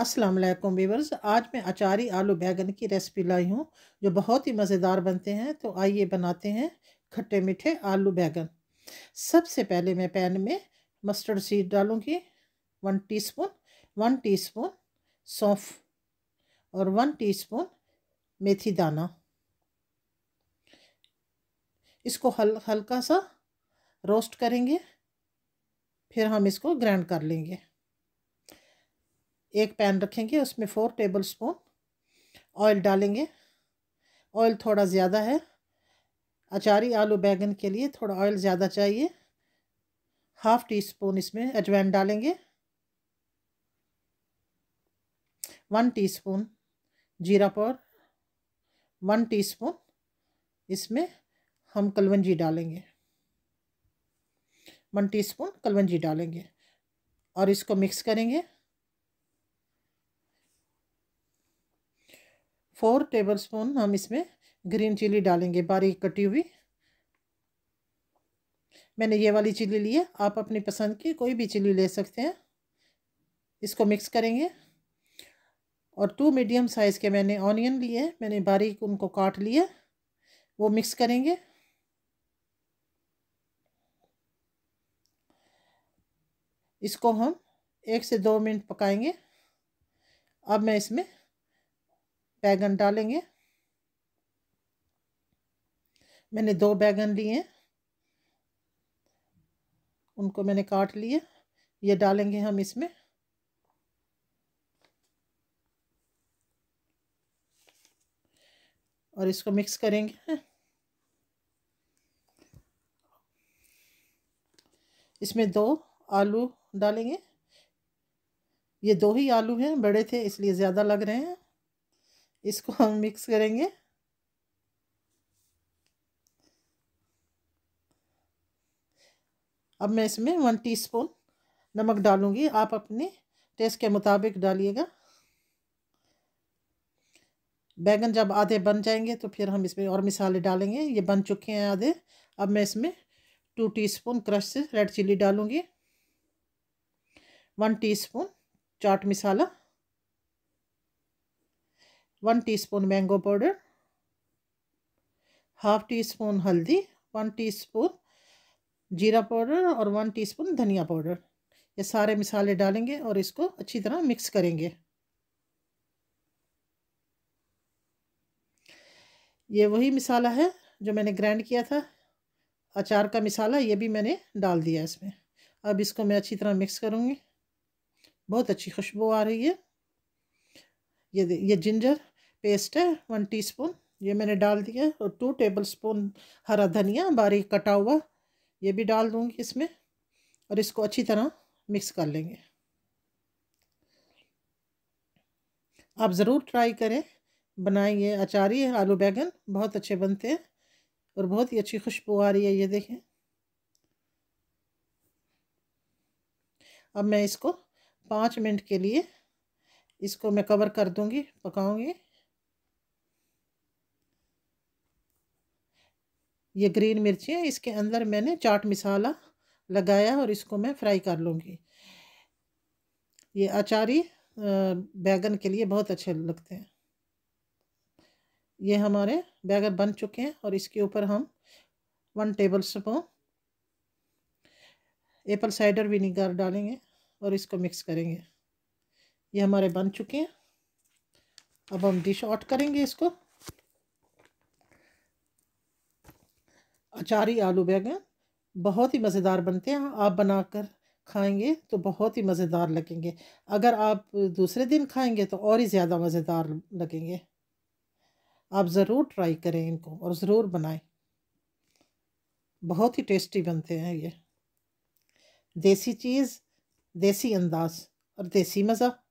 अस्सलाम वालेकुम वीवर्स आज मैं अचारी आलू बैगन की रेसिपी लाई हूँ जो बहुत ही मज़ेदार बनते हैं तो आइए बनाते हैं खट्टे मीठे आलू बैगन सबसे पहले मैं पैन में मस्टर्ड सीड डालूँगी वन टीस्पून वन टीस्पून सौंफ और वन टीस्पून मेथी दाना इसको हल हल्का सा रोस्ट करेंगे फिर हम इसको ग्राइंड कर लेंगे एक पैन रखेंगे उसमें फ़ोर टेबल स्पून ऑयल डालेंगे ऑयल थोड़ा ज़्यादा है अचारी आलू बैगन के लिए थोड़ा ऑयल ज़्यादा चाहिए हाफ़ टी स्पून इसमें अजवाइन डालेंगे वन टीस्पून जीरा पाउडर वन टीस्पून इसमें हम कलवंजी डालेंगे वन टीस्पून कलवंजी डालेंगे और इसको मिक्स करेंगे फोर टेबल स्पून हम इसमें ग्रीन चिली डालेंगे बारीक कटी हुई मैंने ये वाली चिली ली है आप अपनी पसंद की कोई भी चिली ले सकते हैं इसको मिक्स करेंगे और टू मीडियम साइज़ के मैंने ऑनियन लिए हैं मैंने बारीक उनको काट लिया वो मिक्स करेंगे इसको हम एक से दो मिनट पकाएंगे अब मैं इसमें बैगन डालेंगे मैंने दो बैगन लिए उनको मैंने काट लिए ये डालेंगे हम इसमें और इसको मिक्स करेंगे इसमें दो आलू डालेंगे ये दो ही आलू हैं बड़े थे इसलिए ज़्यादा लग रहे हैं इसको हम मिक्स करेंगे अब मैं इसमें वन टीस्पून नमक डालूंगी आप अपने टेस्ट के मुताबिक डालिएगा बैगन जब आधे बन जाएंगे तो फिर हम इसमें और मिसाले डालेंगे ये बन चुके हैं आधे अब मैं इसमें two teaspoon crush red chilli डालूंगी वन टीस्पून चाट मसाला one teaspoon mango powder half teaspoon हल्दी वन टी स्पून जीरा पाउडर और वन टी स्पून धनिया पाउडर ये सारे मिसाले डालेंगे और इसको अच्छी तरह मिक्स करेंगे ये वही मिसाला है जो मैंने ग्राइंड किया था अचार का मिसाला ये भी मैंने डाल दिया इसमें अब इसको मैं अच्छी तरह मिक्स करूँगी बहुत अच्छी खुशबू आ रही है ये ये जिंजर पेस्ट है वन टीस्पून ये मैंने डाल दिया और टू टेबलस्पून हरा धनिया बारीक कटा हुआ ये भी डाल दूँगी इसमें और इसको अच्छी तरह मिक्स कर लेंगे आप ज़रूर ट्राई करें ये अचारी आलू बैगन बहुत अच्छे बनते हैं और बहुत ही अच्छी खुशबू आ रही है ये देखें अब मैं इसको पाँच मिनट के लिए इसको मैं कवर कर दूँगी पकाऊँगी ये ग्रीन मिर्ची है इसके अंदर मैंने चाट मसाला लगाया और इसको मैं फ्राई कर लूँगी ये अचारी बैगन के लिए बहुत अच्छे लगते हैं ये हमारे बैगन बन चुके हैं और इसके ऊपर हम one tablespoon apple cider vinegar डालेंगे और इसको मिक्स करेंगे ये हमारे बन चुके हैं अब हम डिश आउट करेंगे इसको अचारी आलू बैगन बहुत ही मज़ेदार बनते हैं आप बनाकर खाएंगे तो बहुत ही मज़ेदार लगेंगे अगर आप दूसरे दिन खाएंगे तो और ही ज़्यादा मज़ेदार लगेंगे आप ज़रूर ट्राई करें इनको और ज़रूर बनाएं बहुत ही टेस्टी बनते हैं ये देसी चीज़ देसी अंदाज और देसी मज़ा